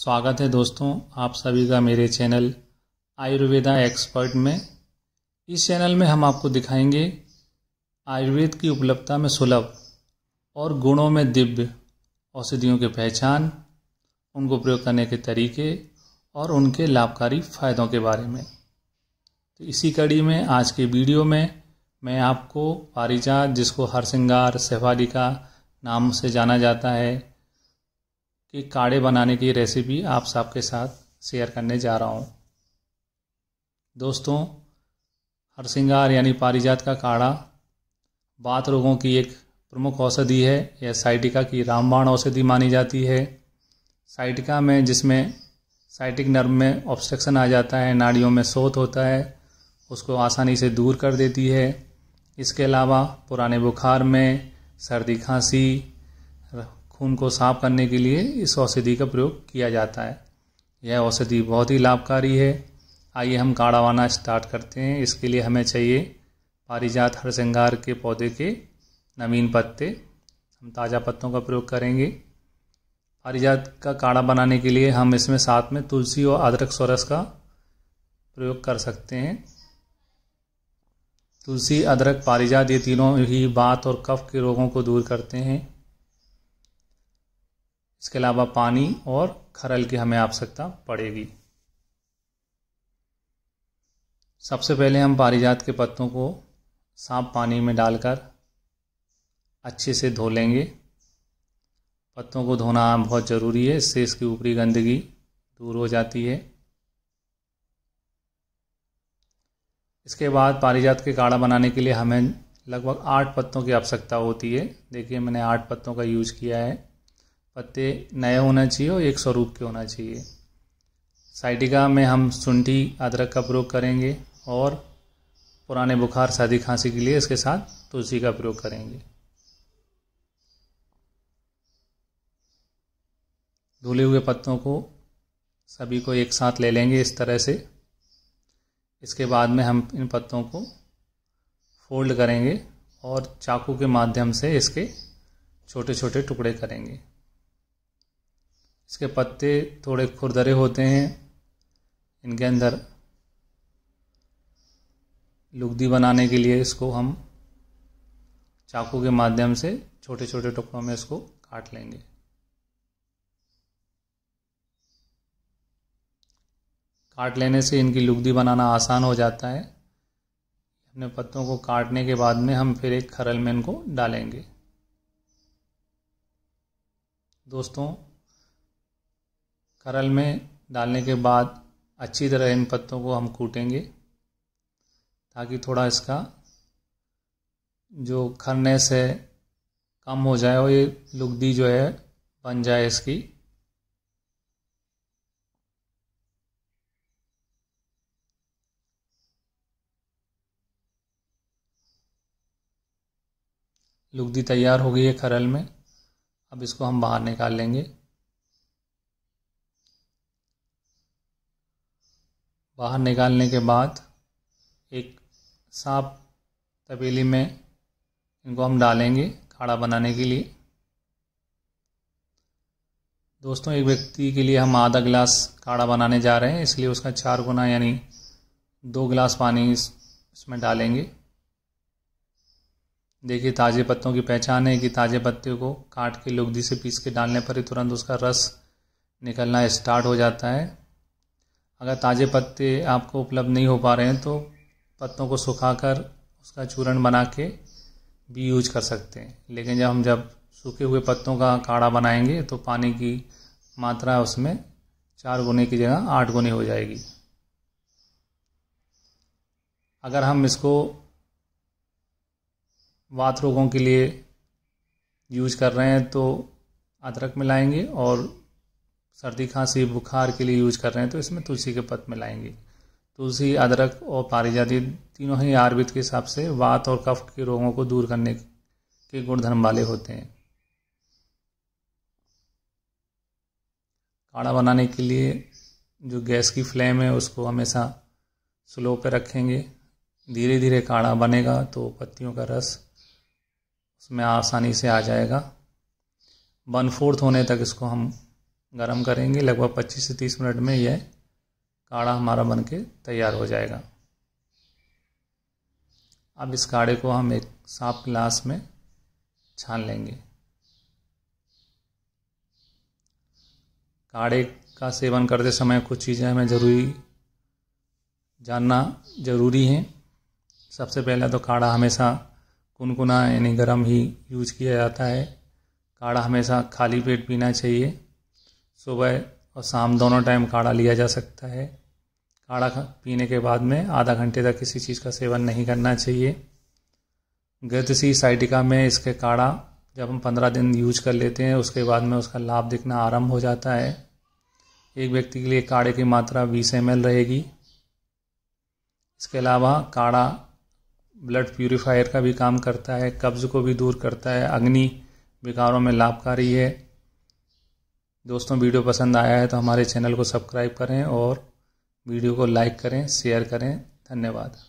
स्वागत है दोस्तों आप सभी का मेरे चैनल आयुर्वेदा एक्सपर्ट में इस चैनल में हम आपको दिखाएंगे आयुर्वेद की उपलब्धता में सुलभ और गुणों में दिव्य औषधियों की पहचान उनको प्रयोग करने के तरीके और उनके लाभकारी फ़ायदों के बारे में तो इसी कड़ी में आज के वीडियो में मैं आपको पारिजात जिसको हरसिंगार शैवालिका नाम से जाना जाता है के काढ़े बनाने की रेसिपी आप सबके साथ शेयर करने जा रहा हूँ दोस्तों हरसिंगार यानी पारिजात का काढ़ा बात रोगों की एक प्रमुख औषधि है यह साइटिका की रामबाण औषधि मानी जाती है साइटिका में जिसमें साइटिक नर्व में ऑब्स्ट्रक्शन आ जाता है नाड़ियों में सोत होता है उसको आसानी से दूर कर देती है इसके अलावा पुराने बुखार में सर्दी खांसी खून को साफ करने के लिए इस औषधि का प्रयोग किया जाता है यह औषधि बहुत ही लाभकारी है आइए हम काढ़ा बनाना स्टार्ट करते हैं इसके लिए हमें चाहिए पारिजात हरसिंगार के पौधे के नवीन पत्ते हम ताज़ा पत्तों का प्रयोग करेंगे पारिजात का काढ़ा बनाने के लिए हम इसमें साथ में तुलसी और अदरक सोरस का प्रयोग कर सकते हैं तुलसी अदरक पारिजात ये तीनों ही बात और कफ के रोगों को दूर करते हैं इसके अलावा पानी और खरल की हमें आवश्यकता पड़ेगी सबसे पहले हम पारिजात के पत्तों को साफ पानी में डालकर अच्छे से धो लेंगे पत्तों को धोना बहुत ज़रूरी है इससे इसकी ऊपरी गंदगी दूर हो जाती है इसके बाद पारिजात के काढ़ा बनाने के लिए हमें लगभग आठ पत्तों की आवश्यकता होती है देखिए मैंने आठ पत्तों का यूज किया है पत्ते नए होना चाहिए और एक स्वरूप के होना चाहिए साइटिका में हम सुंठी अदरक का प्रयोग करेंगे और पुराने बुखार सर्दी खांसी के लिए इसके साथ तुलसी का प्रयोग करेंगे धुले हुए पत्तों को सभी को एक साथ ले लेंगे इस तरह से इसके बाद में हम इन पत्तों को फोल्ड करेंगे और चाकू के माध्यम से इसके छोटे छोटे टुकड़े करेंगे इसके पत्ते थोड़े खुरदरे होते हैं इनके अंदर लुगदी बनाने के लिए इसको हम चाकू के माध्यम से छोटे छोटे टुकड़ों में इसको काट लेंगे काट लेने से इनकी लुगदी बनाना आसान हो जाता है अपने पत्तों को काटने के बाद में हम फिर एक खरल में इनको डालेंगे दोस्तों करल में डालने के बाद अच्छी तरह इन पत्तों को हम कूटेंगे ताकि थोड़ा इसका जो खरनेस है कम हो जाए और ये लुगदी जो है बन जाए इसकी लुगदी तैयार हो गई है खरल में अब इसको हम बाहर निकाल लेंगे बाहर निकालने के बाद एक साफ तबेली में इनको हम डालेंगे खाड़ा बनाने के लिए दोस्तों एक व्यक्ति के लिए हम आधा गिलास काढ़ा बनाने जा रहे हैं इसलिए उसका चार गुना यानी दो गिलास पानी इस, इसमें डालेंगे देखिए ताज़े पत्तों की पहचान है कि ताज़े पत्ते को काट के लुगदी से पीस के डालने पर ही तुरंत उसका रस निकलना स्टार्ट हो जाता है अगर ताज़े पत्ते आपको उपलब्ध नहीं हो पा रहे हैं तो पत्तों को सुखाकर उसका चूर्ण बना के भी यूज कर सकते हैं लेकिन जब हम जब सूखे हुए पत्तों का काढ़ा बनाएंगे तो पानी की मात्रा उसमें चार गुने की जगह आठ गुने हो जाएगी अगर हम इसको वात रोगों के लिए यूज कर रहे हैं तो अदरक मिलाएंगे और सर्दी खांसी बुखार के लिए यूज कर रहे हैं तो इसमें तुलसी के पत्त मिलाएंगे तुलसी अदरक और पारिजात ये तीनों ही आयुर्वेद के हिसाब से वात और कफ के रोगों को दूर करने के गुणधर्म वाले होते हैं काढ़ा बनाने के लिए जो गैस की फ्लेम है उसको हमेशा स्लो पे रखेंगे धीरे धीरे काढ़ा बनेगा तो पत्तियों का रस उसमें आसानी से आ जाएगा वन फोर्थ होने तक इसको हम गर्म करेंगे लगभग 25 से 30 मिनट में यह काढ़ा हमारा बन के तैयार हो जाएगा अब इस काढ़े को हम एक साफ गिलास में छान लेंगे काढ़े का सेवन करते समय कुछ चीज़ें हमें ज़रूरी जानना ज़रूरी हैं सबसे पहले तो काढ़ा हमेशा कुनकुना यानी गर्म ही यूज किया जाता है काढ़ा हमेशा खाली पेट पीना चाहिए सुबह और शाम दोनों टाइम काढ़ा लिया जा सकता है काढ़ा पीने के बाद में आधा घंटे तक किसी चीज़ का सेवन नहीं करना चाहिए गतिसी साइटिका में इसके काढ़ा जब हम पंद्रह दिन यूज कर लेते हैं उसके बाद में उसका लाभ दिखना आरंभ हो जाता है एक व्यक्ति के लिए काढ़े की मात्रा बीस एम रहेगी इसके अलावा काढ़ा ब्लड प्यूरिफायर का भी काम करता है कब्ज़ को भी दूर करता है अग्नि विकारों में लाभकारी है दोस्तों वीडियो पसंद आया है तो हमारे चैनल को सब्सक्राइब करें और वीडियो को लाइक करें शेयर करें धन्यवाद